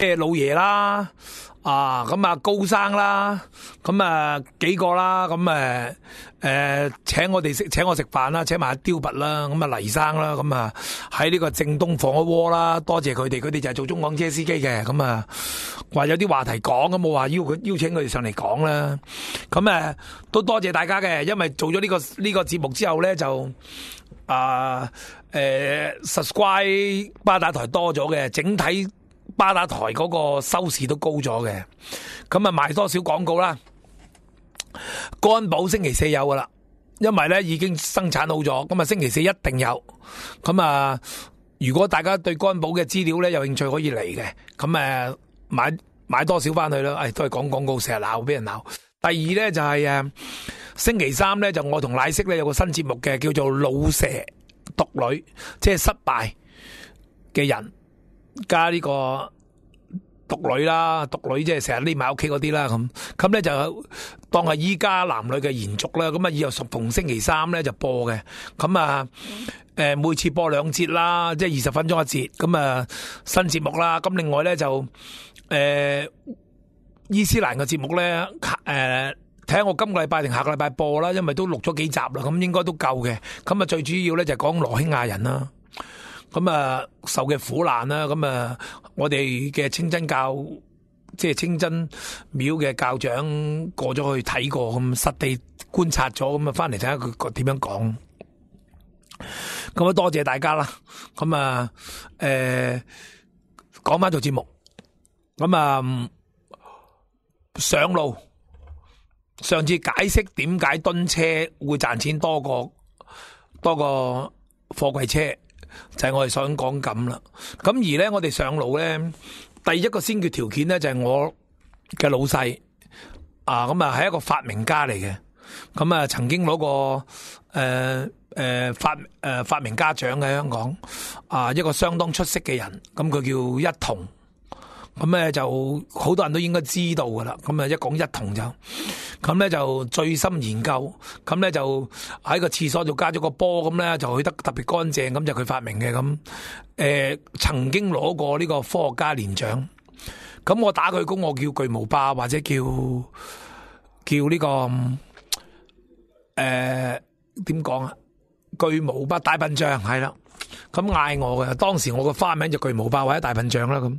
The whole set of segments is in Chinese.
即系老爷啦，啊咁啊高生啦，咁啊几个啦，咁诶诶请我哋食，请我食饭啦，请埋阿刁拔啦，咁啊黎生啦，咁啊喺呢个正东放一窝啦，多谢佢哋，佢哋就系做中港车司机嘅，咁啊话有啲话题讲，咁冇话邀佢邀请佢哋上嚟讲啦，咁诶都多谢大家嘅，因为做咗呢个呢个节目之后咧，就啊诶 subscribe 巴打台多咗嘅整体。巴打台嗰个收视都高咗嘅，咁啊卖多少广告啦？干宝星期四有噶啦，因为呢已经生产好咗，咁啊星期四一定有。咁啊，如果大家对干宝嘅资料呢有兴趣，可以嚟嘅。咁诶买买多少翻去啦？诶都系讲广告，成日闹俾人闹。第二呢就系星期三呢就我同奶色呢有个新节目嘅，叫做老蛇毒女，即系失败嘅人。加呢个独女啦，独女即系成日匿埋屋企嗰啲啦，咁咁咧就当系依家男女嘅延续啦。咁啊，以后逢星期三咧就播嘅。咁啊，诶每次播两节啦，即系二十分钟一节。咁啊，新节目啦。咁另外咧就诶伊斯兰嘅节目咧，诶睇下我今个礼拜定下个礼拜播啦，因为都录咗几集啦，咁应该都够嘅。咁啊，最主要咧就讲罗兴亚人啦。咁啊，受嘅苦难啦，咁啊，我哋嘅清真教，即系清真庙嘅教长过咗去睇过，咁实地观察咗，咁啊，翻嚟睇下佢点样讲。咁啊，多谢大家啦。咁啊，诶，讲翻做节目。咁啊，上路。上次解释点解蹲车会赚钱多过多个货柜车。就系我哋想讲咁啦，咁而咧我哋上路咧，第一个先决条件咧就系我嘅老细，啊咁啊系一个发明家嚟嘅，咁啊曾经攞过诶诶发诶发明家奖嘅香港，啊一个相当出色嘅人，咁佢叫一同。咁咧就好多人都應該知道噶啦。咁啊一講一同就，咁咧就最新研究，咁咧就喺个厕所度加咗个波咁咧，就去得特別乾淨。咁就佢發明嘅咁。誒曾經攞過呢個科學家連獎。咁我打佢工，我叫巨無霸或者叫叫呢個诶點講啊？巨無霸大笨象係啦。咁嗌我嘅當時我個花名就巨無霸或者大笨象啦咁。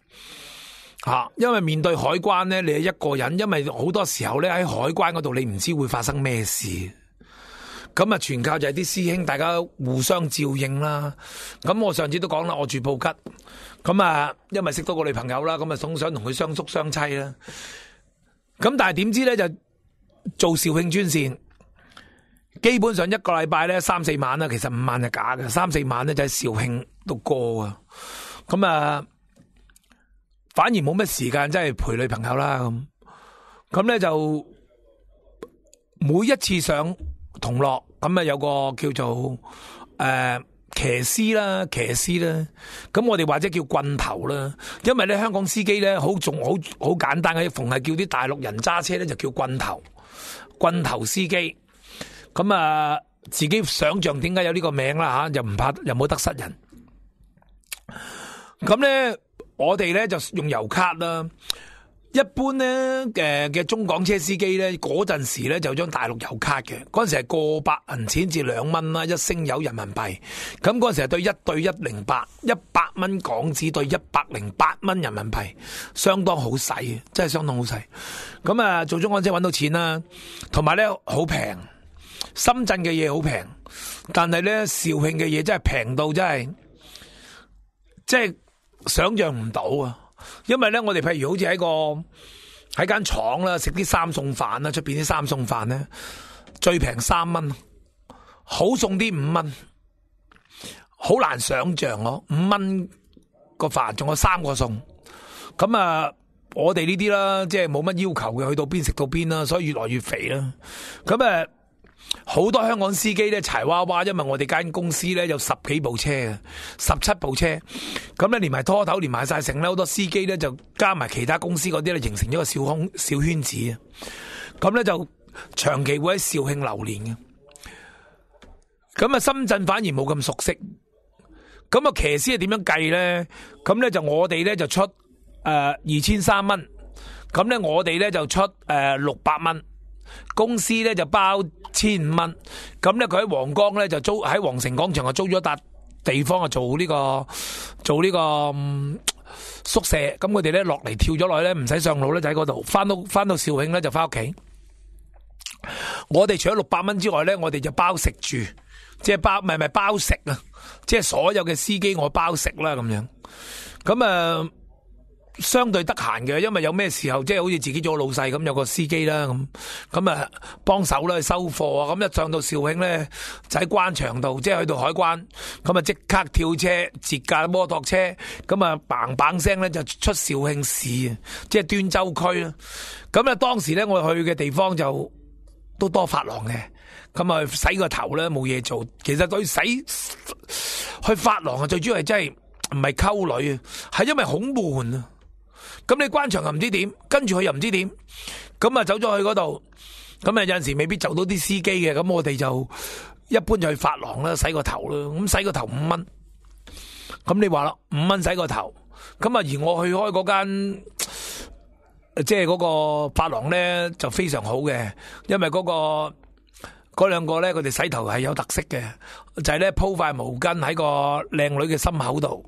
吓，因为面对海关咧，你一个人，因为好多时候咧喺海关嗰度，你唔知会发生咩事，咁啊，全靠就系啲师兄大家互相照应啦。咁我上次都讲啦，我住布吉，咁啊，因为识到个女朋友啦，咁啊，总想同佢相熟相妻啦。咁但系点知咧就做肇庆专线，基本上一个礼拜咧三四晚啦，其实五万系假嘅，三四晚咧就喺肇庆度过啊。咁啊。反而冇乜时间，即系陪女朋友啦咁。咁咧就每一次上同乐，咁啊有个叫做诶骑师啦，骑师啦。咁我哋或者叫棍头啦，因为咧香港司机咧好仲好好简单嘅，逢系叫啲大陆人揸车咧就叫棍头，棍头司机。咁啊，自己想象点解有呢个名啦吓？又唔怕，又冇得失人。咁咧。我哋咧就用油卡啦，一般咧嘅嘅中港车司机咧嗰阵时咧就张大陆油卡嘅，嗰阵时系过百银钱至两蚊啦，一升油人民币。咁嗰阵时系对一对一零八，一百蚊港纸对一百零八蚊人民币，相当好使，真系相当好使。咁啊，做中港车揾到钱啦，同埋咧好平，深圳嘅嘢好平，但系咧肇庆嘅嘢真系平到真系，即系。想象唔到啊！因为咧，我哋譬如好似喺个喺间厂啦，食啲三送饭啦，出边啲三送饭咧最平三蚊，好送啲五蚊，好难想象咯！五蚊个饭仲有三个送，咁啊，我哋呢啲啦，即系冇乜要求嘅，去到边食到边啦，所以越来越肥啦。咁诶。好多香港司机咧柴娃娃，因为我哋间公司咧有十几部车啊，十七部车，咁咧连埋拖头，连埋晒成咧好多司机咧就加埋其他公司嗰啲咧，形成一个小圈小圈子啊。咁咧就长期会喺肇庆流年。嘅。咁啊，深圳反而冇咁熟悉。咁啊，骑师系点样计咧？咁咧就我哋咧就出诶二千三蚊，咁咧我哋咧就出诶六百蚊。公司咧就包千五蚊，咁咧佢喺黄江咧就租喺皇城广场啊租咗一笪地方啊做呢个做呢个宿舍，咁佢哋咧落嚟跳咗落去咧唔使上路咧就喺嗰度翻到翻到肇庆咧就翻屋企，我哋除咗六百蚊之外咧我哋就包食住，即系包咪咪包食啊，即系所有嘅司机我包食啦咁样，咁啊。相对得闲嘅，因为有咩时候，即系好似自己做老细咁，有个司机啦咁，咁啊帮手啦收货啊，咁一上到肇庆呢就喺关场度，即系去到海关，咁啊即刻跳车，截架摩托车，咁啊嘭嘭声咧就出肇庆市，即系端州区啦。咁啊当时呢我去嘅地方就都多发廊嘅，咁啊洗个头咧冇嘢做。其实佢洗 去发廊啊，最主要系真系唔系沟女啊，系因为好闷啊。咁你关场又唔知点，跟住佢又唔知点，咁啊走咗去嗰度，咁啊有阵时未必走到啲司机嘅，咁我哋就一般就去发廊啦，洗个头啦，咁洗个头五蚊，咁你话啦，五蚊洗个头，咁啊而我去开嗰间，即系嗰个发廊咧就非常好嘅，因为嗰个嗰两个咧佢哋洗头系有特色嘅，就系咧铺块毛巾喺个靓女嘅心口度。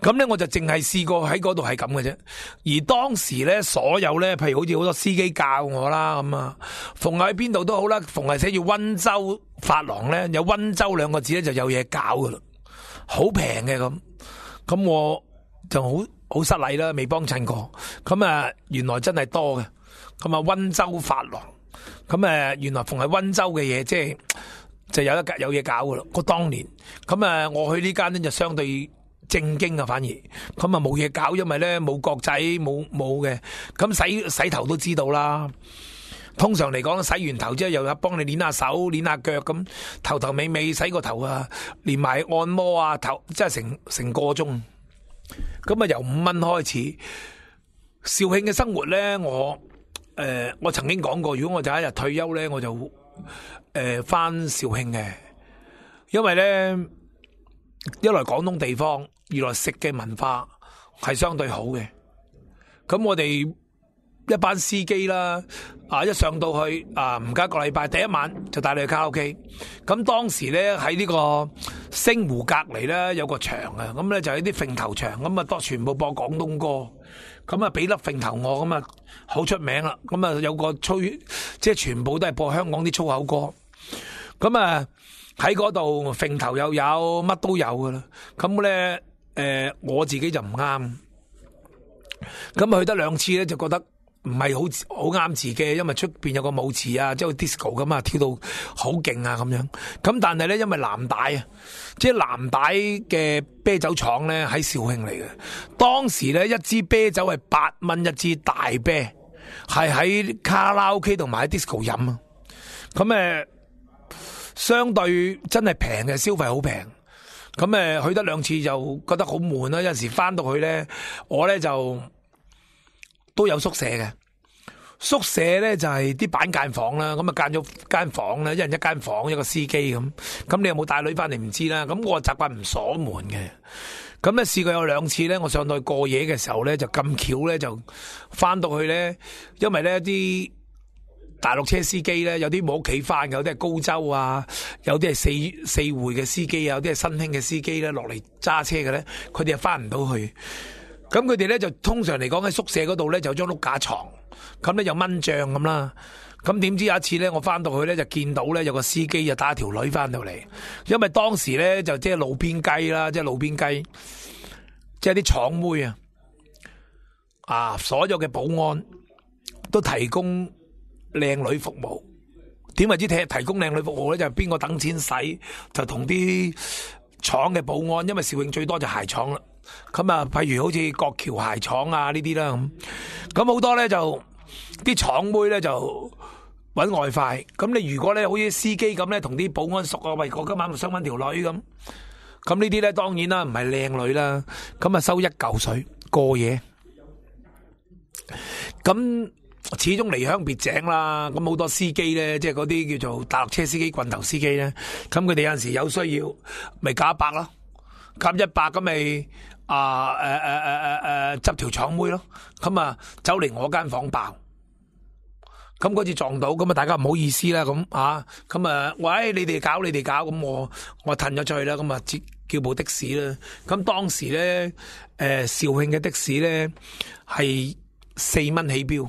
咁咧我就净系试过喺嗰度系咁嘅啫，而当时咧所有咧，譬如好似好多司机教我啦咁啊，逢喺边度都好啦，逢系写住温州发廊咧，有温州两个字咧就有嘢搞噶啦，好平嘅咁，咁我就好好失礼啦，未帮衬过，咁啊原来真系多嘅，咁啊温州发廊，咁啊原来逢系温州嘅嘢，即系就有一格有嘢搞噶啦，我当年咁啊我去呢间咧就相对。正经啊，反而咁啊冇嘢搞，因为咧冇国仔，冇冇嘅，咁洗洗头都知道啦。通常嚟讲，洗完头之后又帮你捻下手、捻下脚咁，头头尾尾洗个头啊，连埋按摩啊，头即系成成个钟。咁啊由五蚊开始，肇庆嘅生活咧，我诶我曾经讲过，如果我就一日退休咧，我就诶翻肇庆嘅，因为咧一来广东地方。原来食嘅文化系相对好嘅，咁我哋一班司机啦，啊一上到去啊唔加一个礼拜，第一晚就带你去卡拉 OK。咁当时咧喺呢个星湖隔篱咧有个场啊，咁咧就喺啲揈头场，咁啊全部播广东歌，咁啊俾粒揈头我，咁啊好出名啦，咁啊有个吹，即系全部都系播香港啲粗口歌，咁啊喺嗰度揈头又有，乜都有噶啦，咁咧。诶，我自己就唔啱，咁去得两次咧，就觉得唔系好好啱自己，因为出边有个舞池啊，即系 disco 咁啊，跳到好劲啊咁样。咁但系咧，因为南大啊，即系南大嘅啤酒厂咧喺肇庆嚟嘅。当时咧一支啤酒系八蚊一支大啤，系喺卡拉 ok 同埋喺 disco 饮啊。咁诶，相对真系平嘅消费好平。咁诶，去得兩次就覺得好悶啦，有阵時翻到去咧，我咧就都有宿舍嘅，宿舍咧就係啲板間房啦，咁啊間咗間房啦，一人一間房一個司機咁，咁你有冇帶女翻嚟唔知啦，咁我習慣唔鎖門嘅，咁啊試過有兩次咧，我上到去過夜嘅時候咧，就咁巧咧就翻到去咧，因為咧啲。大陸車司機咧，有啲冇屋企翻，有啲系高州啊，有啲系四四會嘅司機啊，有啲系新興嘅司機咧落嚟揸車嘅咧，佢哋又翻唔到去。咁佢哋咧就通常嚟講喺宿舍嗰度咧就張碌架床，咁咧就蚊帳咁啦。咁點知有一次咧，我翻到去咧就見到咧有個司機就打條女翻到嚟，因為當時咧就即系路邊雞啦，即系路邊雞，即系啲廠妹啊，啊所有嘅保安都提供。靓女服务点为之提提供靓女服务咧？就系边个等钱使就同啲厂嘅保安，因为兆永最多就鞋厂啦。咁啊，譬如好似国桥鞋厂啊呢啲啦咁。咁好多咧就啲厂妹咧就搵外快。咁你如果咧好似司机咁咧，同啲保安熟啊，喂，我今晚想搵条女咁。咁呢啲咧当然啦，唔系靓女啦。咁啊收一嚿水过夜。咁始终离乡别井啦，咁好多司机咧，即系嗰啲叫做大陆车司机、棍头司机咧，咁佢哋有阵时有需要，咪加一百咯，加一百咁咪啊诶诶诶诶诶执条厂妹咯，咁啊走嚟我间房爆，咁嗰次撞到，咁啊大家唔好意思啦，咁啊咁啊，喂你哋搞你哋搞，咁我我褪咗出去啦，咁啊接叫部的士啦，咁当时咧诶肇庆嘅的士咧系四蚊起标。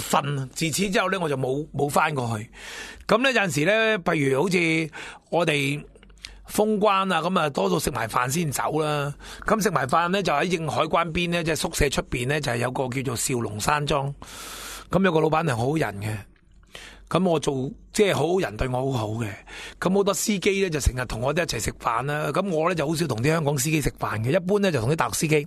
瞓自此之后呢我就冇冇翻过去。咁呢有阵时呢譬如好似我哋封关啊，咁啊多数食埋饭先走啦。咁食埋饭呢就喺应海关边呢即系宿舍出边呢就系有个叫做少龙山庄。咁有个老板娘好人嘅，咁我做即系好人对我好好嘅。咁好多司机呢就成日同我哋一齐食饭啦。咁我呢就好少同啲香港司机食饭嘅，一般呢就同啲大陆司机。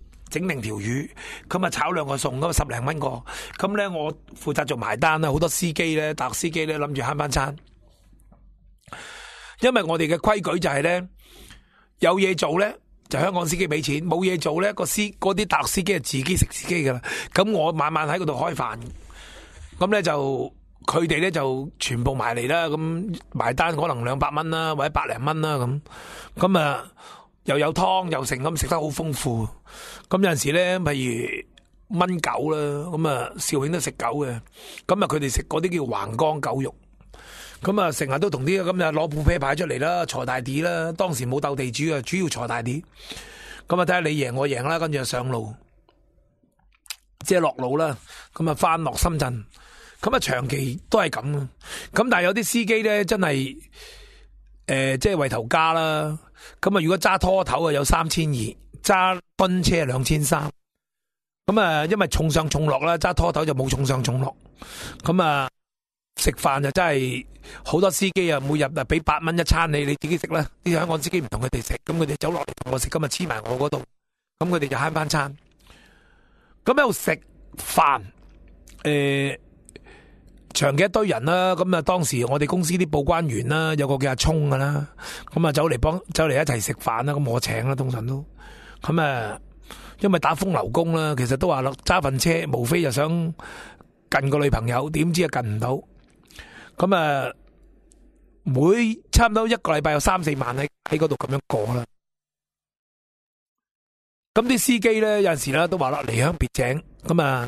整零条鱼，咁啊炒两个餸，咁十零蚊个，咁咧我负责做埋单啦。好多司机咧，搭司机咧谂住悭翻餐，因为我哋嘅规矩就系咧，有嘢做咧就香港司机俾钱，冇嘢做咧个司嗰啲搭司机系自己食自己噶啦。咁我晚晚喺嗰度开饭，咁咧就佢哋咧就全部埋嚟啦。咁埋单可能两百蚊啦，或者百零蚊啦咁，咁啊。又有汤又成咁食得好丰富，咁有阵时呢譬如炆狗啦，咁啊肇庆都食狗嘅，咁啊佢哋食嗰啲叫横江狗肉，咁啊成日都同啲咁啊攞扑啤牌出嚟啦，财大啲啦，当时冇斗地主啊，主要财大啲，咁啊睇下你赢我赢啦，跟住就上路，即系落路啦，咁啊翻落深圳，咁啊长期都系咁，咁但系有啲司机呢真系，诶即系为头家啦。咁啊！如果揸拖头啊，有三千二；揸奔车两千三。咁啊，因为重上重落啦，揸拖头就冇重上重落。咁啊，食饭就真系好多司机啊，每日啊俾八蚊一餐你，你自己食啦。啲香港司机唔同佢哋食，咁佢哋走落嚟同我食，咁啊黐埋我嗰度，咁佢哋就悭翻餐。咁喺度食饭诶。长嘅一堆人啦，咁啊当时我哋公司啲报关员啦，有个叫阿聪噶啦，咁啊走嚟帮走嚟一齐食饭啦，咁我请啦，通常都咁啊，因为打风流工啦，其实都话落揸份车，无非就想近个女朋友，点知啊近唔到，咁啊每差唔多一个礼拜有三四万喺喺嗰度咁样过啦，咁啲司机咧有阵时咧都话啦离乡别井，咁啊。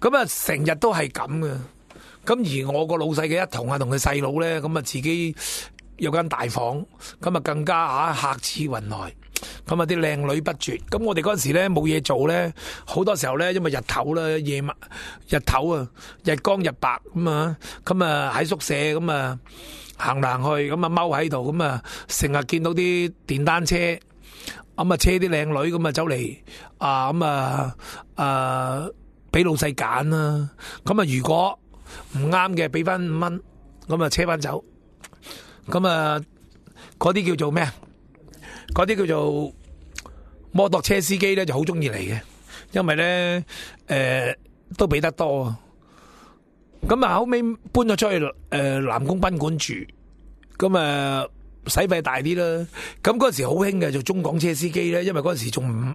咁啊，成日都系咁嘅。咁而我个老细嘅一同啊，同佢细佬咧，咁啊自己有间大房，咁啊更加吓客似云来。咁啊啲靓女不绝。咁我哋嗰阵时咧冇嘢做咧，好多时候咧因为日头啦，夜晚日头啊，日光日白咁啊，咁啊喺宿舍咁啊行行去，咁啊踎喺度，咁啊成日见到啲电单车，咁啊车啲靓女，咁啊走嚟啊咁啊啊俾老细拣啦，咁啊如果唔啱嘅，俾翻五蚊，咁啊车翻走，咁啊嗰啲叫做咩啊？嗰啲叫做摩托车司机咧就好中意嚟嘅，因为咧诶都俾得多，咁啊后尾搬咗出去诶南宫宾馆住，咁啊使费大啲啦，咁嗰时好兴嘅做中港车司机咧，因为嗰时仲唔。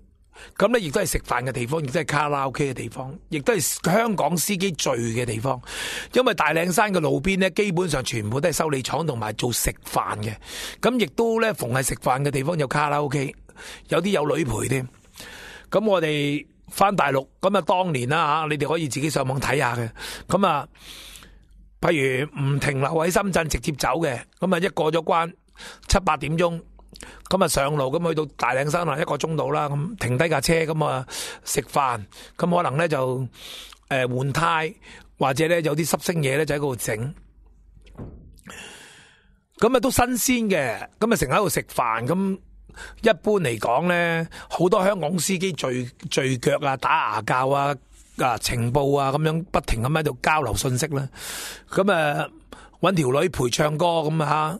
咁呢亦都系食饭嘅地方，亦都系卡拉 OK 嘅地方，亦都系香港司机聚嘅地方。因为大岭山嘅路边呢基本上全部都系修理厂同埋做食饭嘅。咁亦都呢逢系食饭嘅地方有卡拉 OK，有啲有女陪添。咁我哋翻大陆，咁啊当年啦吓，你哋可以自己上网睇下嘅。咁啊，譬如唔停留喺深圳直接走嘅，咁啊一过咗关七八点钟。咁啊上路咁去到大岭山啊一个钟度啦，咁停低架车咁啊食饭，咁可能咧就诶换胎，或者咧有啲湿星嘢咧就喺嗰度整，咁啊都新鲜嘅，咁啊成日喺度食饭，咁一般嚟讲咧，好多香港司机聚聚脚啊，打牙教啊，啊情报啊，咁样不停咁喺度交流信息啦，咁啊搵条女陪唱歌咁啊。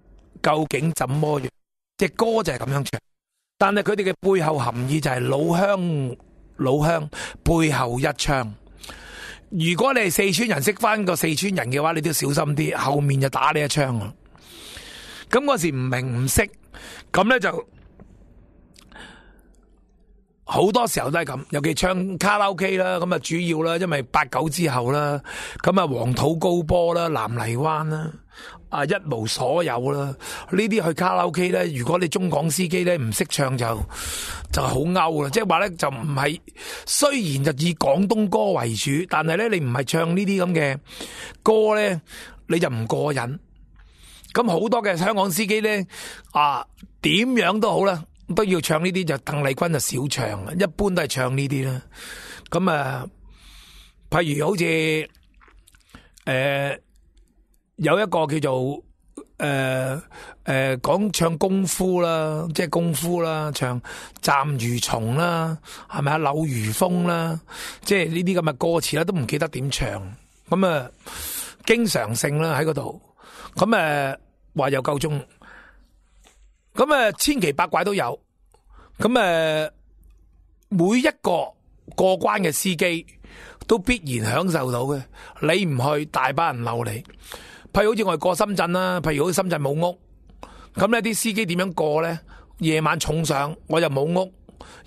究竟怎么样？只歌就系咁样唱，但系佢哋嘅背后含义就系老乡老乡背后一枪。如果你系四川人识翻个四川人嘅话，你都要小心啲，后面就打你一枪啊！咁嗰时唔明唔识，咁咧就好多时候都系咁。尤其唱卡拉 OK 啦，咁啊主要啦，因为八九之后啦，咁啊黄土高坡啦，南泥湾啦。啊！一無所有啦，呢啲去卡拉 OK 呢如果你中港司機呢唔識唱就就好勾啦，即系話呢就唔係，雖然就以廣東歌為主，但系呢你唔係唱呢啲咁嘅歌呢你就唔過癮。咁好多嘅香港司機呢啊點樣都好啦，都要唱呢啲就鄧麗君就少唱，一般都係唱呢啲啦。咁啊，譬如好似誒。有一个叫做诶诶，讲唱功夫啦，即系功夫啦，唱暂如松啦，系咪啊？柳如风啦，即系呢啲咁嘅歌词啦，都唔记得点唱，咁啊，经常性啦喺嗰度，咁诶话又够钟，咁啊千奇百怪都有，咁诶每一个过关嘅司机都必然享受到嘅，你唔去，大把人留你。譬如好似我哋过深圳啦，譬如好似深圳冇屋，咁咧啲司机点样过咧？夜晚重上，我又冇屋，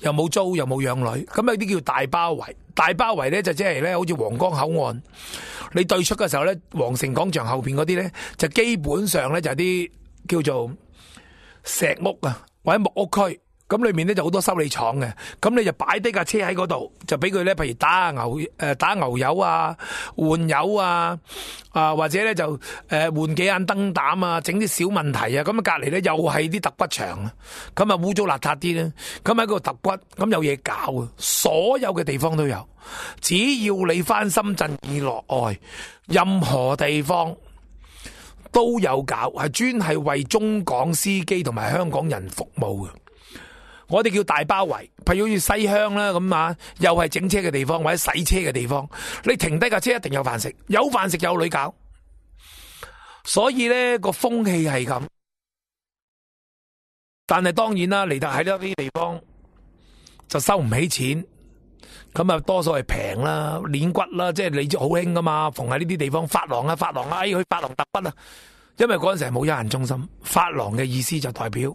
又冇租，又冇养女，咁有啲叫大包围。大包围咧就即系咧，好似皇岗口岸，你对出嘅时候咧，皇城广场后边嗰啲咧就基本上咧就系啲叫做石屋啊，或者木屋区。咁里面呢就好多修理厂嘅，咁你就摆低架车喺嗰度，就俾佢呢譬如打牛诶打牛油啊、换油啊，啊或者呢就诶换几眼灯胆啊，整啲小问题啊，咁啊隔篱呢又系啲特骨场。啊，咁啊污糟邋遢啲呢。咁喺个特骨咁有嘢搞啊，所有嘅地方都有，只要你翻深圳以落外，任何地方都有搞，系专系为中港司机同埋香港人服务嘅。我哋叫大包围，如好似西乡啦咁啊，又系整车嘅地方或者洗车嘅地方，你停低架车一定有饭食，有饭食有女搞，所以咧个风气系咁。但系当然啦，嚟到喺呢啲地方就收唔起钱，咁啊多数系平啦，碾骨啦，即系你好兴噶嘛，逢喺呢啲地方发廊啊发廊啊，哎去发廊揼骨啊，因为嗰阵时系冇休闲中心，发廊嘅意思就代表。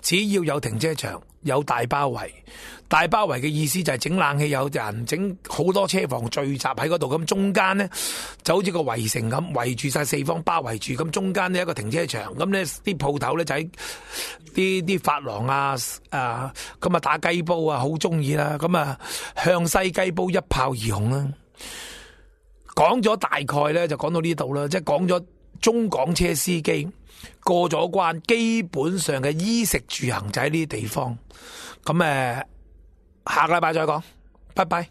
只要有停车场，有大包围，大包围嘅意思就系整冷气，有人整好多车房聚集喺嗰度，咁中间呢就好似个围城咁，围住晒四方，包围住，咁中间呢一个停车场，咁呢啲铺头呢就喺啲啲发廊啊啊，咁啊打鸡煲啊，好中意啦，咁啊向西鸡煲一炮而红啦，讲咗大概呢就讲到呢度啦，即系讲咗。中港車司機過咗關，基本上嘅衣食住行就喺呢啲地方。咁誒，下禮拜再講，拜拜。